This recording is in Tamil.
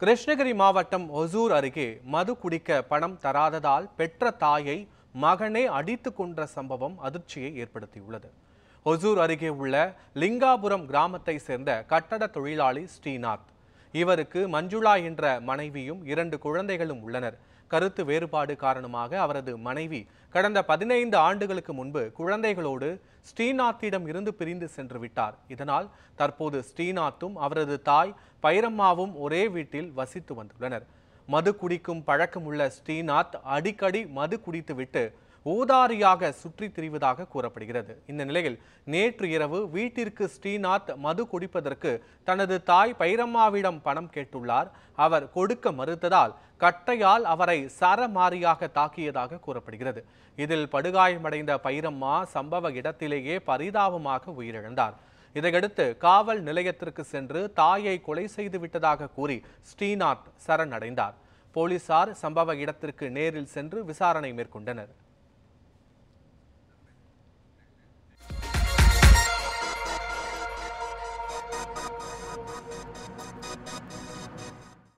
கிருஷ்ணகிரி மாவட்டம் ஒசூர் அருகே மது குடிக்க பணம் தராததால் பெற்ற தாயை மகனே அடித்து கொன்ற சம்பவம் அதிர்ச்சியை ஏற்படுத்தியுள்ளது ஒசூர் அருகே உள்ள லிங்காபுரம் கிராமத்தை சேர்ந்த கட்டட தொழிலாளி ஸ்ரீநாத் இவருக்கு மஞ்சுளா என்ற மனைவியும் இரண்டு குழந்தைகளும் உள்ளனர் கருத்து வேறுபாடு காரணமாக அவரது மனைவி கடந்த பதினைந்து ஆண்டுகளுக்கு முன்பு குழந்தைகளோடு ஸ்ரீநாத்திடம் இருந்து பிரிந்து சென்று விட்டார் இதனால் தற்போது ஸ்ரீநாத்தும் அவரது தாய் பைரம்மாவும் ஒரே வீட்டில் வசித்து வந்துள்ளனர் மது குடிக்கும் பழக்கமுள்ள ஸ்ரீநாத் அடிக்கடி மது குடித்துவிட்டு ஊதாரியாக சுற்றித் திரிவதாக கூறப்படுகிறது இந்த நிலையில் நேற்று இரவு வீட்டிற்கு ஸ்ரீநாத் மது குடிப்பதற்கு தனது தாய் பைரம்மாவிடம் பணம் கேட்டுள்ளார் அவர் கொடுக்க மறுத்ததால் கட்டையால் அவரை சரமாரியாக தாக்கியதாக கூறப்படுகிறது இதில் படுகாயமடைந்த பைரம்மா சம்பவ இடத்திலேயே பரிதாபமாக உயிரிழந்தார் இதையடுத்து காவல் நிலையத்திற்கு சென்று தாயை கொலை செய்து விட்டதாக கூறி ஸ்ரீநாத் சரணடைந்தார் போலீசார் சம்பவ இடத்திற்கு நேரில் சென்று விசாரணை மேற்கொண்டனர்